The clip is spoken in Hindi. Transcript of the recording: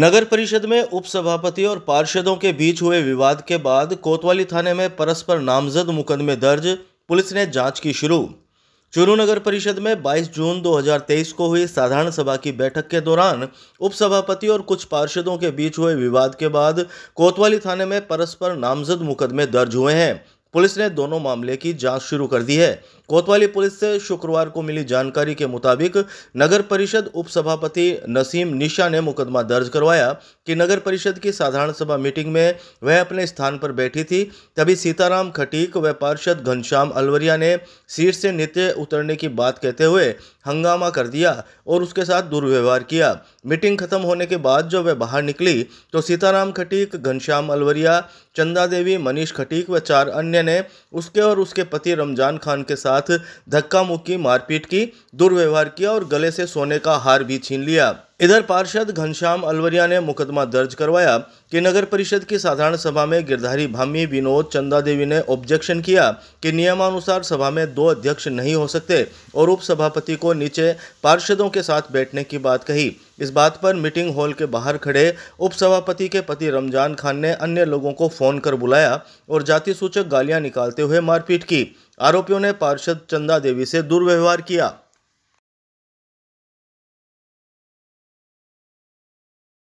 नगर परिषद में उपसभापति और पार्षदों के बीच हुए विवाद के बाद कोतवाली थाने में परस्पर नामजद मुकदमे दर्ज पुलिस ने जांच की शुरू चुरू नगर परिषद में 22 जून 2023 को हुई साधारण सभा की बैठक के दौरान उपसभापति और कुछ पार्षदों के बीच हुए विवाद के बाद कोतवाली थाने में परस्पर नामजद मुकदमे दर्ज हुए हैं पुलिस ने दोनों मामले की जांच शुरू कर दी है कोतवाली पुलिस से शुक्रवार को मिली जानकारी के मुताबिक नगर परिषद उपसभापति नसीम निशा ने मुकदमा दर्ज करवाया कि नगर परिषद की साधारण सभा मीटिंग में वह अपने स्थान पर बैठी थी तभी सीताराम खटीक व पार्षद घनश्याम अलवरिया ने सीट से नीचे उतरने की बात कहते हुए हंगामा कर दिया और उसके साथ दुर्व्यवहार किया मीटिंग खत्म होने के बाद जब वह बाहर निकली तो सीताराम खटीक घनश्याम अलवरिया चंदा देवी मनीष खटीक व चार अन्य ने उसके और उसके पति रमजान खान के साथ साथ धक्का मुक्की मारपीट की दुर्व्यवहार किया और गले से सोने का हार भी छीन लिया इधर पार्षद घनश्याम अलवरिया ने मुकदमा दर्ज करवाया कि नगर परिषद की साधारण सभा में गिरधारी भामी विनोद चंदा देवी ने ऑब्जेक्शन किया कि नियमानुसार सभा में दो अध्यक्ष नहीं हो सकते और उपसभापति को नीचे पार्षदों के साथ बैठने की बात कही इस बात पर मीटिंग हॉल के बाहर खड़े उपसभापति के पति रमजान खान ने अन्य लोगों को फ़ोन कर बुलाया और जाति सूचक गालियां निकालते हुए मारपीट की आरोपियों ने पार्षद चंदा देवी से दुर्व्यवहार किया